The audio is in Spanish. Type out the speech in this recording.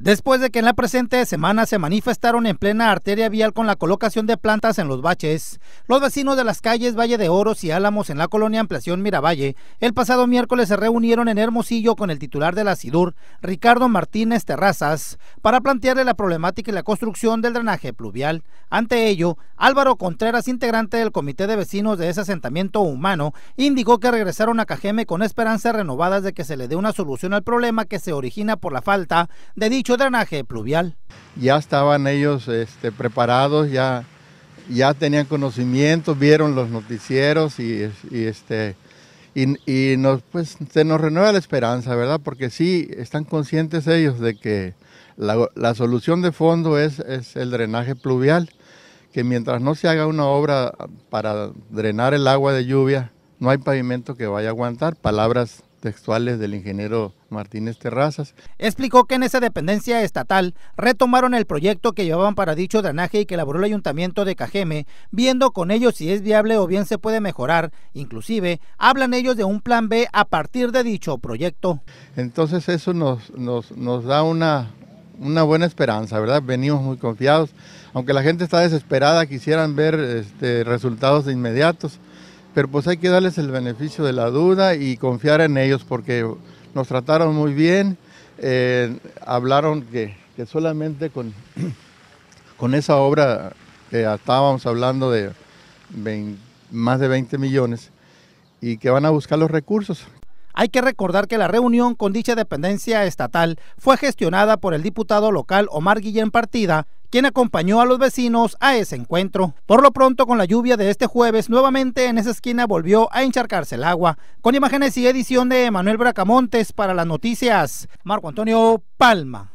Después de que en la presente semana se manifestaron en plena arteria vial con la colocación de plantas en los baches, los vecinos de las calles Valle de Oros y Álamos en la colonia Ampliación Miravalle el pasado miércoles se reunieron en Hermosillo con el titular de la SIDUR, Ricardo Martínez Terrazas, para plantearle la problemática y la construcción del drenaje pluvial. Ante ello, Álvaro Contreras, integrante del comité de vecinos de ese asentamiento humano, indicó que regresaron a Cajeme con esperanzas renovadas de que se le dé una solución al problema que se origina por la falta de dicho drenaje pluvial. Ya estaban ellos este, preparados, ya, ya tenían conocimiento, vieron los noticieros y, este, y, nos, pues, se nos renueva la esperanza, ¿verdad? Porque sí, están conscientes ellos de que la, solución de fondo es, es el drenaje pluvial, que mientras no se haga una obra para drenar el agua de lluvia, no hay pavimento que vaya a aguantar, palabras textuales del ingeniero Martínez Terrazas. Explicó que en esa dependencia estatal retomaron el proyecto que llevaban para dicho drenaje y que elaboró el ayuntamiento de Cajeme, viendo con ellos si es viable o bien se puede mejorar. Inclusive, hablan ellos de un plan B a partir de dicho proyecto. Entonces eso nos, nos, da una, buena esperanza, ¿verdad? Venimos muy confiados, aunque la gente está desesperada, quisieran ver este, resultados inmediatos pero pues hay que darles el beneficio de la duda y confiar en ellos porque nos trataron muy bien, eh, hablaron que, solamente con, con, esa obra que estábamos hablando de más de 20 millones y que van a buscar los recursos. Hay que recordar que la reunión con dicha dependencia estatal fue gestionada por el diputado local Omar Guillén Partida, quien acompañó a los vecinos a ese encuentro. Por lo pronto, con la lluvia de este jueves, nuevamente en esa esquina volvió a encharcarse el agua. Con imágenes y edición de Manuel Bracamontes para las noticias, Marco Antonio Palma.